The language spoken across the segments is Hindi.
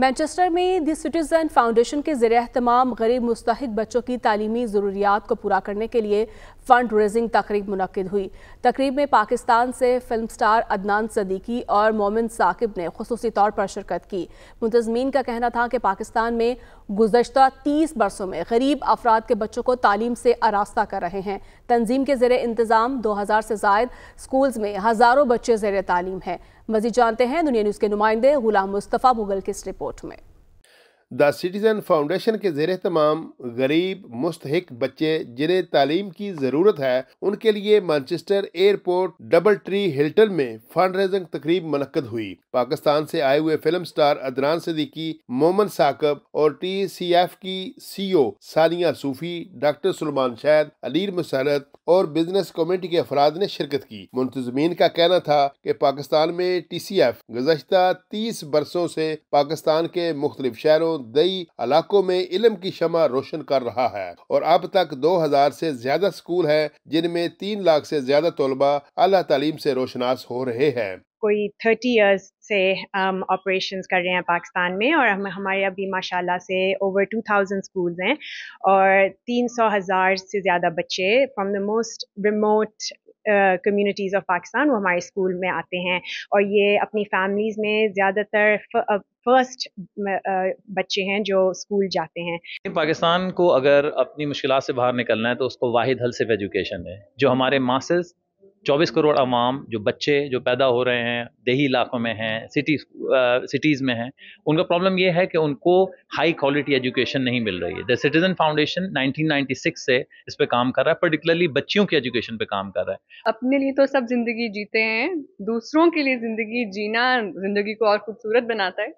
मैनचेस्टर में दी सिटीज़न फाउंडेशन के जेर अहतमाम गरीब मुस्तक बच्चों की तालीमी ज़रूरियात को पूरा करने के लिए फ़ंड रेजिंग तकरीब मनद हुई तकरीब में पाकिस्तान से फिल्म स्टार अदनान सदीकी और मोमिन साकिब ने खसूसी तौर पर शिरकत की मुंतजमीन का कहना था कि पाकिस्तान में गुजशत तीस बरसों में गरीब अफराद के बच्चों को तालीम से आरास्ता कर रहे हैं तंजीम के ज़र इंतज़ाम दो हज़ार से जायद स्कूल्स में हज़ारों बच्चे जेर तालीम हैं मजीद जानते हैं दुनिया न्यूज़ के नुमाइंदे गुलाम मुस्तफ़ा मुगल की इस रिपोर्ट में द सिटीज़न फाउंडेशन के जेर तमाम गरीब मुस्तक बच्चे जिन्हें तालीम की ज़रूरत है उनके लिए Manchester airport double tree Hilton में फंड रेजिंग तकरीब मनकद हुई पाकिस्तान से आए हुए फिल्म स्टार अदनान सदीकी मोमन साकब और टी सी एफ की C O Sania Sufi doctor Salman Shahid अलीर मुसरत और बिजनेस कमेटी के अफराद ने शिरकत की मुंतजमीन का कहना था कि पाकिस्तान में टी सी एफ गुजशत तीस बरसों से पाकिस्तान के मुख्तलिफ शहरों दई इलाकों में इलम की शमा रोशन कर रहा है और अब तक दो हजार से ज्यादा स्कूल है जिनमें तीन लाख से ज्यादा तलबा अला तलीम से रोशनास हो रहे हैं कोई थर्टी ईयर्स से हम um, ऑपरेशन कर रहे हैं पाकिस्तान में और हम हमारे अभी माशाल्लाह से ओवर टू थाउजेंड स्कूल्स हैं और तीन सौ हज़ार से ज़्यादा बच्चे from the most remote communities of Pakistan वो हमारे स्कूल में आते हैं और ये अपनी फैमिलीज़ में ज़्यादातर फर्स्ट uh, uh, बच्चे हैं जो स्कूल जाते हैं पाकिस्तान को अगर अपनी मुश्किल से बाहर निकलना है तो उसको वाहिद हल सिर्फ एजुकेशन है जो हमारे मासेस 24 करोड़ अवाम जो बच्चे जो पैदा हो रहे हैं दही इलाक़ों में हैं सिटी सिटीज़ में हैं उनका प्रॉब्लम ये है कि उनको हाई क्वालिटी एजुकेशन नहीं मिल रही है द सिटीज़न फाउंडेशन 1996 से इस पर काम कर रहा है पर्टिकुलरली बच्चियों की एजुकेशन पे काम कर रहा है अपने लिए तो सब ज़िंदगी जीते हैं दूसरों के लिए ज़िंदगी जीना ज़िंदगी को और खूबसूरत बनाता है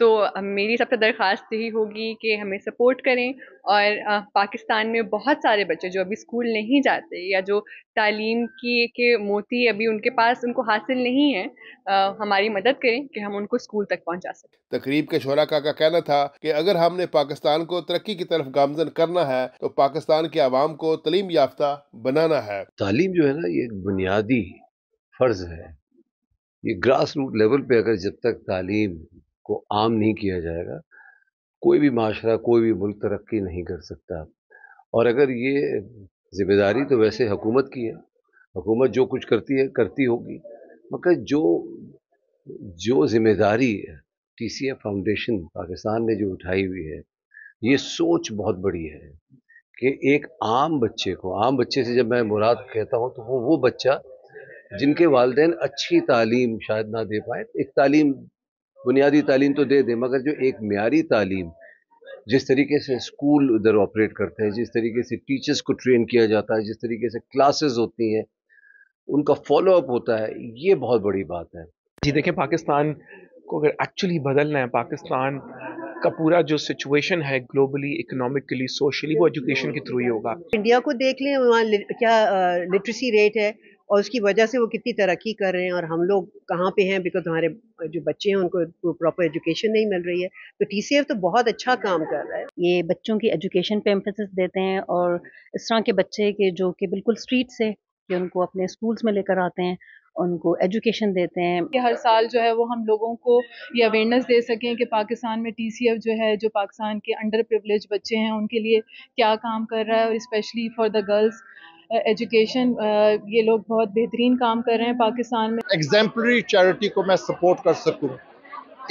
तो मेरी सबसे दरख्वास्त यही होगी कि हमें सपोर्ट करें और पाकिस्तान में बहुत सारे बच्चे जो अभी स्कूल नहीं जाते या जो तालीम की के मोती अभी उनके पास उनको हासिल नहीं है आ, हमारी मदद करें कि हम उनको स्कूल तक पहुंचा सकें तकरीब के शोरा का कहना था कि अगर हमने पाकिस्तान को तरक्की की तरफ गामजन करना है तो पाकिस्तान के आवाम को तलीम याफ्ता बनाना है तालीम जो है ना ये बुनियादी फ़र्ज है ये ग्रास रूट लेवल पे अगर जब तक तालीम को आम नहीं किया जाएगा कोई भी माशरा कोई भी मुल्क तरक्की नहीं कर सकता और अगर ये जिम्मेदारी तो वैसे हुकूमत की है हुकूमत जो कुछ करती है करती होगी मगर जो जो जिम्मेदारी T C F foundation Pakistan ने जो उठाई हुई है ये सोच बहुत बड़ी है कि एक आम बच्चे को आम बच्चे से जब मैं मुराद कहता हूँ तो वो वो बच्चा जिनके वालदेन अच्छी तालीम शायद ना दे पाए एक तालीम बुनियादी तालीम तो दे दें मगर जो एक मीरी तालीम जिस तरीके से स्कूल उधर ऑपरेट करते हैं जिस तरीके से टीचर्स को ट्रेन किया जाता है जिस तरीके से क्लासेस होती हैं उनका फॉलोअप होता है ये बहुत बड़ी बात है जी देखें पाकिस्तान को अगर एक्चुअली बदलना है पाकिस्तान का पूरा जो सिचुएशन है ग्लोबली इकोनॉमिकली सोशली वो एजुकेशन के थ्रू ही होगा इंडिया को देख लें वहाँ क्या लिटरेसी रेट है और उसकी वजह से वो कितनी तरक्की कर रहे हैं और हम लोग कहाँ पे हैं बिकॉज हमारे जो बच्चे हैं उनको प्रॉपर एजुकेशन नहीं मिल रही है तो टी तो बहुत अच्छा काम कर रहा है ये बच्चों की एजुकेशन पे एम्फोसिस देते हैं और इस तरह के बच्चे के जो कि बिल्कुल स्ट्रीट से कि उनको अपने स्कूल्स में लेकर आते हैं उनको एजुकेशन देते हैं कि हर साल जो है वो हम लोगों को ये अवेयरनेस दे सकें कि पाकिस्तान में टीसीएफ जो है जो पाकिस्तान के अंडर प्रिवलेज बच्चे हैं उनके लिए क्या काम कर रहा है और specially for the girls education uh, uh, ये लोग बहुत बेहतरीन काम कर रहे हैं पाकिस्तान में एग्जाम्पलरी चैरिटी को मैं सपोर्ट कर सकूँ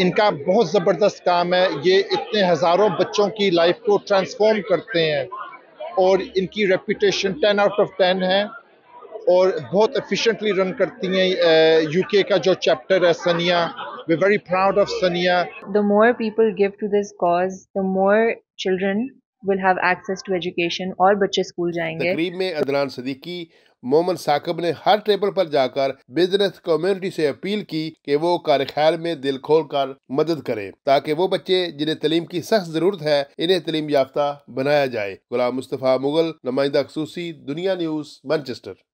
इनका बहुत ज़बरदस्त काम है ये इतने हज़ारों बच्चों की लाइफ को ट्रांसफॉर्म करते हैं और इनकी reputation ten out of ten है और बहुत एफिशिएंटली रन करती हैं यूके uh, का जो चैप्टर है Sania we very proud of Sania the more people give to this cause the more children will have access to education और बच्चे स्कूल जाएंगे तकरीब में अदनान सदीकी मोमन साकब ने हर टेबल पर जाकर बिजनेस कम्युनिटी से अपील की कि वो कार खैर में दिल खोल कर मदद करें ताकि वो बच्चे जिन्हें तलीम की सख्त जरूरत है इन्हें तलीम याफ्ता बनाया जाए गुलाम मुस्तफ़ा मुगल नुमाइंदा खसूसी दुनिया न्यूज़ मैनचेस्टर